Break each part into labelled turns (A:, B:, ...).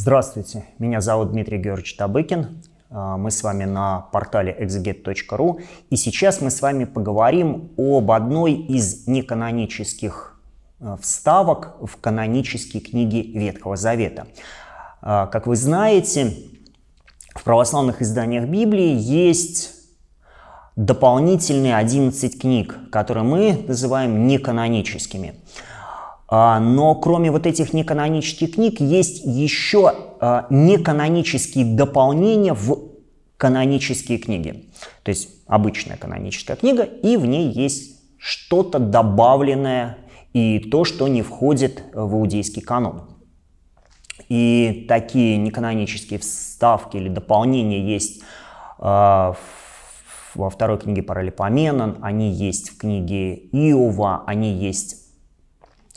A: Здравствуйте, меня зовут Дмитрий Георгиевич Табыкин. А, мы с вами на портале exeget.ru. И сейчас мы с вами поговорим об одной из неканонических а, вставок в канонические книги Ветхого Завета. А, как вы знаете, в православных изданиях Библии есть дополнительные 11 книг, которые мы называем неканоническими. А, но кроме вот этих неканонических книг есть еще а, неканонические дополнения в канонические книги. То есть обычная каноническая книга, и в ней есть что-то добавленное и то, что не входит в иудейский канон. И такие неканонические вставки или дополнения есть э, во второй книге Паралипоменон, они есть в книге Иова, они есть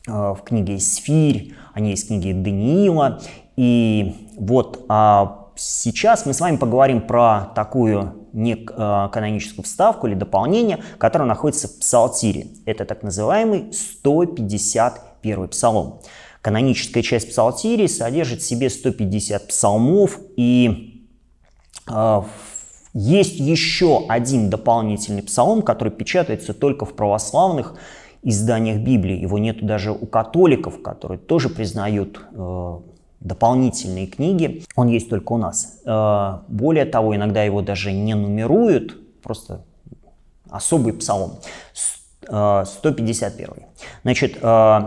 A: Э, в книге «Сфирь», они есть в книге Даниила. И вот а сейчас мы с вами поговорим про такую не э, каноническую вставку или дополнение, которое находится в псалтире. Это так называемый 151 псалом. Каноническая часть псалтири содержит в себе 150 псалмов, и э, есть еще один дополнительный псалом, который печатается только в православных изданиях Библии. Его нет даже у католиков, которые тоже признают э, дополнительные книги. Он есть только у нас. Э, более того, иногда его даже не нумеруют, просто особый псалом. С, э, 151. Значит, э,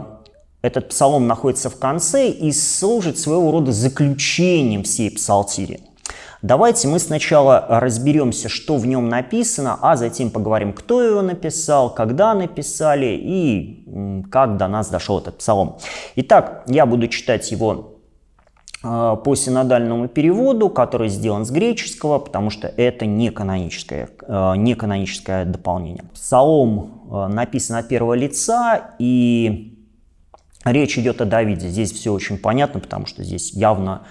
A: этот псалом находится в конце и служит своего рода заключением всей псалтири. Давайте мы сначала разберемся, что в нем написано, а затем поговорим, кто его написал, когда написали и как до нас дошел этот псалом. Итак, я буду читать его а, по синодальному переводу, который сделан с греческого, потому что это не каноническое, а, не каноническое дополнение. Псалом а, написан от первого лица, и речь идет о Давиде. Здесь все очень понятно, потому что здесь явно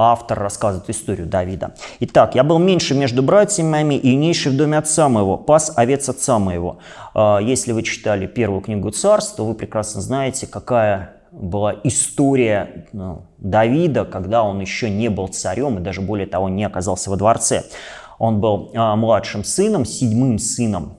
A: автор рассказывает историю Давида. Итак, я был меньше между братьями моими и нищий в доме отца моего, пас овец отца моего. А, если вы читали первую книгу царств, то вы прекрасно знаете, какая была история ну, Давида, когда он еще не был царем и даже более того не оказался во дворце. Он был а, младшим сыном, седьмым сыном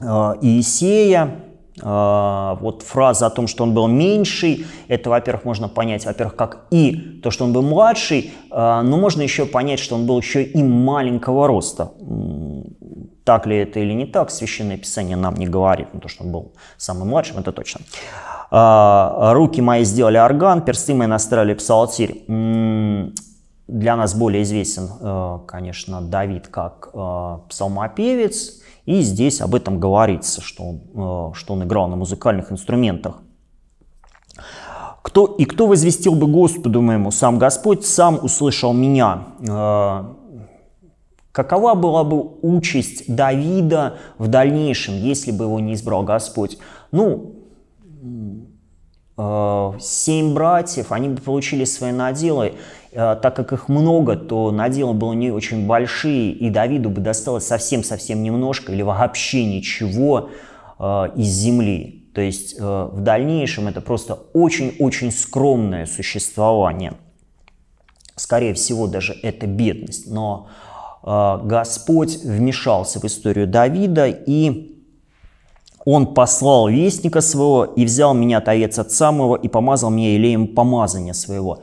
A: а, Иисея, а, вот фраза о том, что он был меньший, это, во-первых, можно понять, во-первых, как и то, что он был младший, а, но можно еще понять, что он был еще и маленького роста. Так ли это или не так, Священное Писание нам не говорит, но то, что он был самым младшим, это точно. А, «Руки мои сделали орган, персты мои настроили псалтирь». Для нас более известен, э, конечно, Давид как э, псалмопевец, и здесь об этом говорится, что он, э, что он играл на музыкальных инструментах. Кто, «И кто возвестил бы Господу моему? Сам Господь сам услышал меня». Э, какова была бы участь Давида в дальнейшем, если бы его не избрал Господь? Ну, Э, семь братьев, они бы получили свои наделы, э, так как их много, то наделы были не очень большие, и Давиду бы досталось совсем-совсем немножко или вообще ничего э, из земли. То есть в дальнейшем это просто очень-очень скромное существование. Скорее всего, даже это бедность. Но Господь вмешался в историю Давида и он послал вестника своего и взял меня, таец от самого, и помазал меня елеем помазания своего».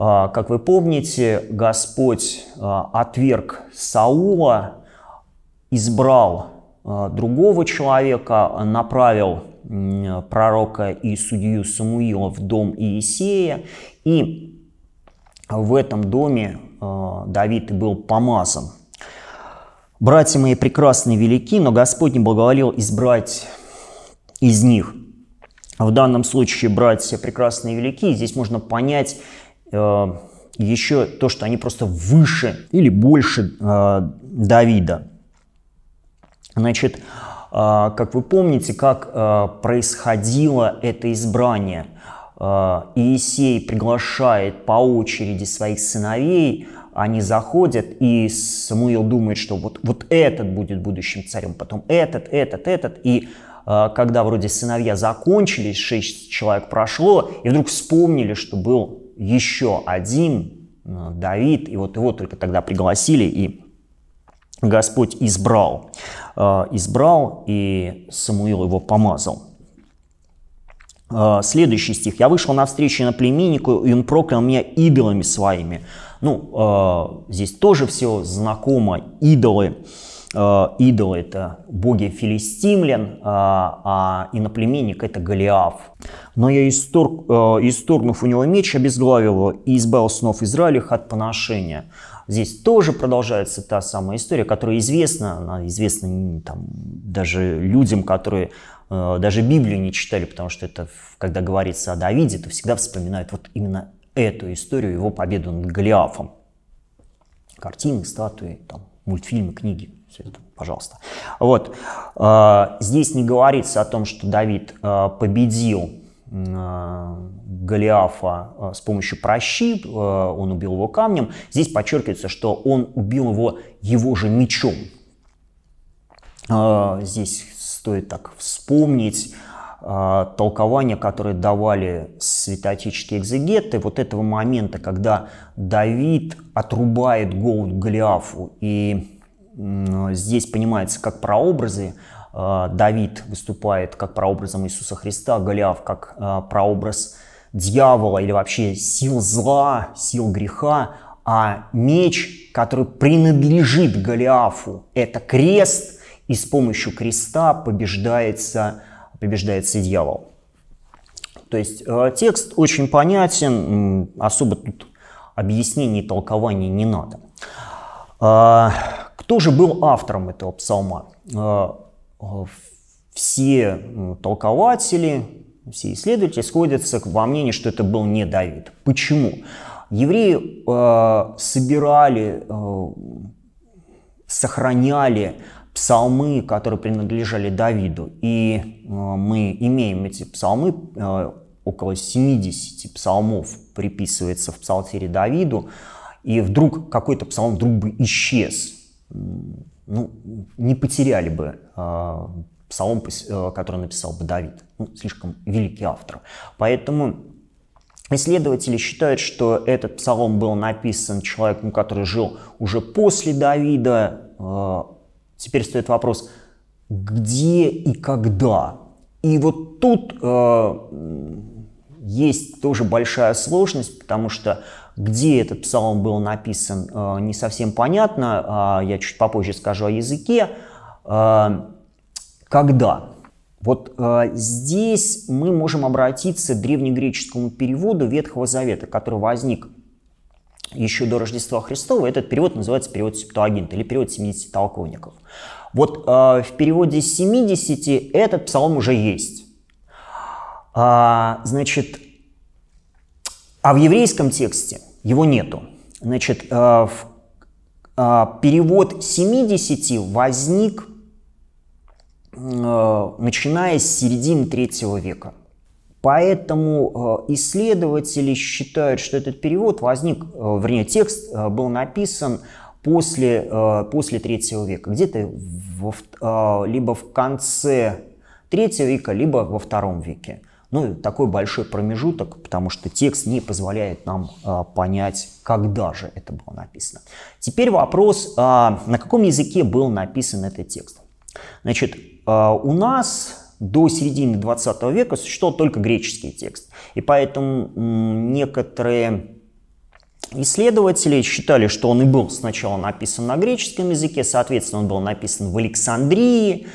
A: А, как вы помните, Господь а, отверг Саула, избрал а, другого человека, направил пророка и судью Самуила в дом Иисея, и в этом доме Давид был помазан. Братья мои прекрасные велики, но Господь не благоволил избрать из них. В данном случае братья прекрасные велики, здесь можно понять э, еще то, что они просто выше или больше э, Давида. Значит, э, как вы помните, как э, происходило это избрание. Э, Иисей приглашает по очереди своих сыновей – они заходят, и Самуил думает, что вот, вот этот будет будущим царем, потом этот, этот, этот, и э, когда вроде сыновья закончились, шесть человек прошло, и вдруг вспомнили, что был еще один э, Давид, и вот его только тогда пригласили, и Господь избрал, э, избрал, и Самуил его помазал. Э, следующий стих. «Я вышел навстречу на племеннику, и он проклял меня идолами своими, ну, э, здесь тоже все знакомо. Идолы. Э, а, идолы – это боги филистимлян, а, а иноплеменник – это Голиаф. Но я, исторг, э, исторгнув у него меч, обезглавил его и избавил снов Израилевых от поношения. Здесь тоже продолжается та самая история, которая известна, она известна там, даже людям, которые даже Библию не читали, потому что это, когда говорится о Давиде, то всегда вспоминают вот именно эту историю, его победу над Голиафом. Картины, статуи, там, мультфильмы, книги, все это, пожалуйста. Вот, а, здесь не говорится о том, что Давид а, победил а, Голиафа с помощью прощи, он убил его камнем. Здесь подчеркивается, что он убил его его же мечом. Здесь стоит так вспомнить а, толкования, которые давали святоотеческие экзегеты, вот этого момента, когда Давид отрубает голову Голиафу, и здесь понимается как прообразы, а, Давид выступает как прообразом Иисуса Христа, а Голиаф как прообраз дьявола или вообще сил зла, сил греха, а меч, который принадлежит Голиафу, это крест, и с помощью креста побеждается побеждается дьявол. То есть э, текст очень понятен, особо тут объяснений и толкований не надо. А, кто же был автором этого псалма? Э, все толкователи, все исследователи сходятся во мнении, что это был не Давид. Почему? Евреи э, собирали, сохраняли псалмы, которые принадлежали Давиду. И э, мы имеем эти псалмы, э, около 70 псалмов приписывается в псалтире Давиду, и вдруг какой-то псалом вдруг бы исчез. Ну, не потеряли бы э, псалом, который написал бы Давид. Ну, слишком великий автор. Поэтому Исследователи считают, что этот псалом был написан человеком, который жил уже после Давида, Теперь стоит вопрос, где и когда. И вот тут э, есть тоже большая сложность, потому что где этот псалом был написан, э, не совсем понятно. Э, я чуть попозже скажу о языке. Э, когда? Вот э, здесь мы можем обратиться к древнегреческому переводу Ветхого Завета, который возник еще до Рождества Христова, этот перевод называется перевод септуагинта или перевод 70 толковников. Вот э, в переводе 70 этот псалом уже есть. А, значит, а в еврейском тексте его нету. Значит, э, в, э, перевод 70 возник э, начиная с середины третьего века. Поэтому э, исследователи считают, что этот перевод возник, э, вернее, текст э, был написан после, после третьего века, где-то либо в конце третьего века, либо во втором веке. Ну, такой большой промежуток, потому что текст не позволяет нам а, понять, когда же это было написано. Теперь вопрос, а, на каком языке был написан этот текст. Значит, а, у нас до середины 20 века существовал только греческий текст. И поэтому некоторые Исследователи считали, что он и был сначала написан на греческом языке, соответственно, он был написан в Александрии,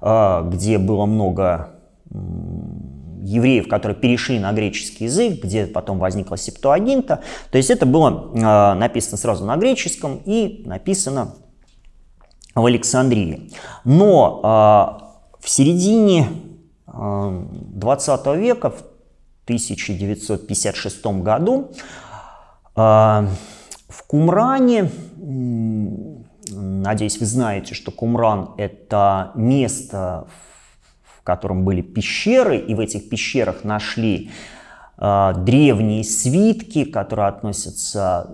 A: а, где было много евреев, которые перешли на греческий язык, где потом возникла септуагинта. То есть это было а, написано сразу на греческом и написано в Александрии. Но а, в середине 20 э, века, в 1956 году, э, в Кумране, надеюсь, вы знаете, что Кумран – это место, в котором были пещеры, и в этих пещерах нашли э, древние свитки, которые относятся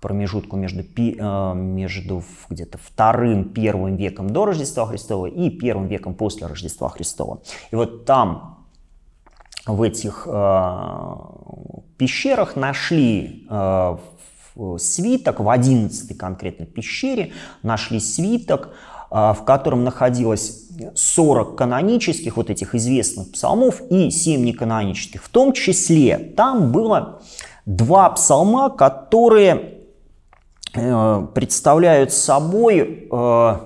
A: промежутку между, э, между где-то вторым, первым веком до Рождества Христова и первым веком после Рождества Христова. И вот там в этих э, пещерах нашли э, свиток, в 11 конкретно пещере нашли свиток, э, в котором находилось 40 канонических, вот этих известных псалмов, и 7 неканонических. В том числе там было два псалма, которые Э, представляют собой э,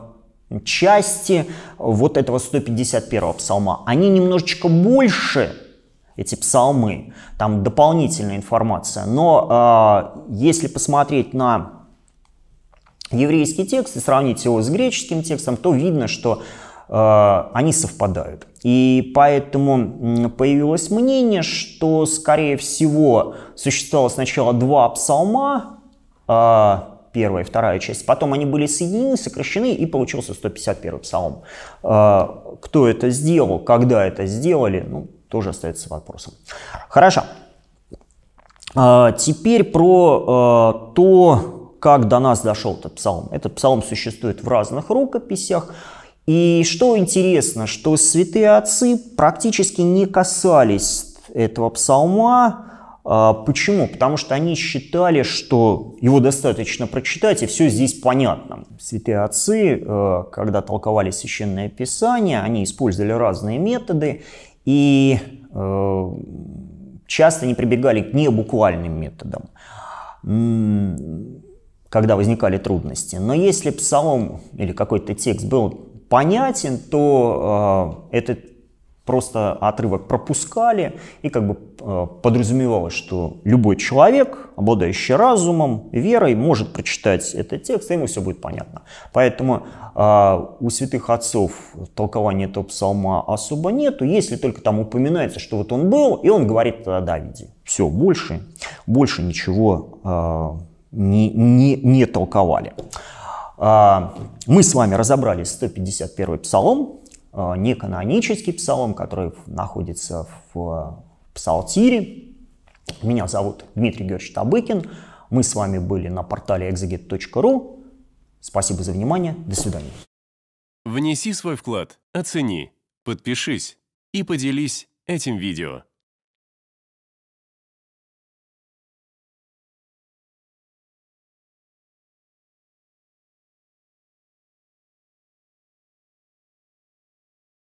A: части вот этого 151 го псалма. Они немножечко больше, эти псалмы, там дополнительная информация. Но э, если посмотреть на еврейский текст и сравнить его с греческим текстом, то видно, что они совпадают. И поэтому появилось мнение, что, скорее всего, существовало сначала два псалма, первая и вторая часть. Потом они были соединены, сокращены, и получился 151-й псалом. А, кто это сделал, когда это сделали, ну, тоже остается вопросом. Хорошо. А, теперь про а, то, как до нас дошел этот псалом. Этот псалом существует в разных рукописях. И что интересно, что святые отцы практически не касались этого псалма, а, почему? Потому что они считали, что его достаточно прочитать, и все здесь понятно. Святые отцы, э, когда толковали священное писание, они использовали разные методы, и э, часто не прибегали к небуквальным методам, когда возникали трудности. Но если псалом или какой-то текст был понятен, то э, этот просто отрывок пропускали, и как бы э, подразумевалось, что любой человек, обладающий разумом, верой, может прочитать этот текст, и ему все будет понятно. Поэтому э, у святых отцов толкования этого псалма особо нету, если только там упоминается, что вот он был, и он говорит о Давиде. Все, больше, больше ничего э, не, не, не толковали. мы с вами разобрали 151 псалом, Э, неканонический псалом, который находится э, в псалтире. Меня зовут Дмитрий Георгиевич Табыкин. Мы с вами были на портале exeget.ru. Спасибо за внимание. До свидания. Внеси свой вклад, оцени, подпишись и поделись этим видео.